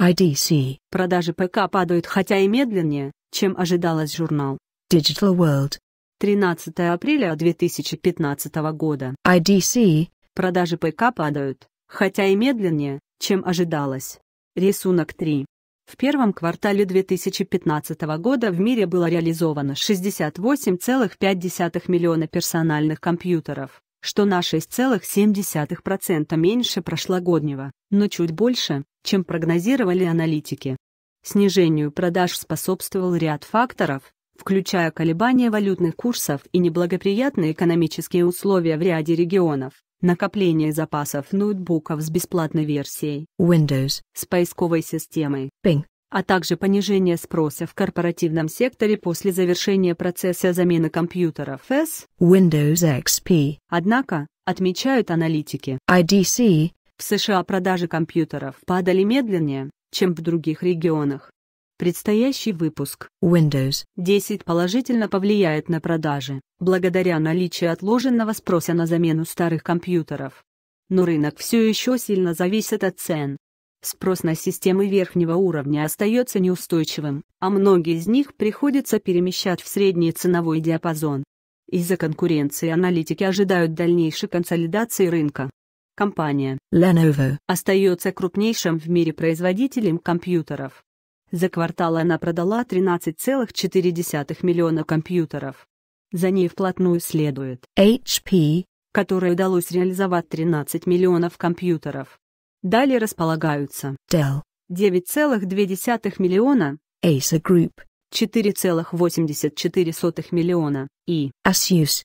IDC. Продажи ПК падают хотя и медленнее, чем ожидалось журнал. Digital World. 13 апреля 2015 года. IDC. Продажи ПК падают, хотя и медленнее, чем ожидалось. Рисунок 3. В первом квартале 2015 года в мире было реализовано 68,5 миллиона персональных компьютеров, что на 6,7% меньше прошлогоднего, но чуть больше, чем прогнозировали аналитики. Снижению продаж способствовал ряд факторов, включая колебания валютных курсов и неблагоприятные экономические условия в ряде регионов, накопление запасов ноутбуков с бесплатной версией Windows с поисковой системой Bing, а также понижение спроса в корпоративном секторе после завершения процесса замены компьютеров S Windows XP. Однако, отмечают аналитики, IDC в США продажи компьютеров падали медленнее, чем в других регионах. Предстоящий выпуск Windows 10 положительно повлияет на продажи, благодаря наличию отложенного спроса на замену старых компьютеров. Но рынок все еще сильно зависит от цен. Спрос на системы верхнего уровня остается неустойчивым, а многие из них приходится перемещать в средний ценовой диапазон. Из-за конкуренции аналитики ожидают дальнейшей консолидации рынка. Компания Lenovo остается крупнейшим в мире производителем компьютеров. За квартал она продала 13,4 миллиона компьютеров. За ней вплотную следует HP, которой удалось реализовать 13 миллионов компьютеров. Далее располагаются Dell 9,2 миллиона, Acer Group 4,84 миллиона и Asus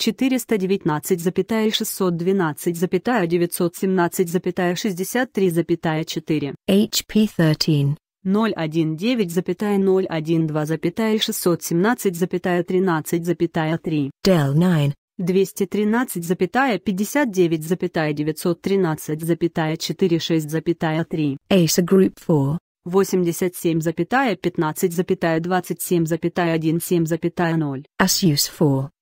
419,612,917,917,63,4. HP13. 019, 012, 617, 13, 3. Dell 9. 213, 59, 913, 46, 3. Acer Group 4. 87,15,27,1,7,0. Asus 4.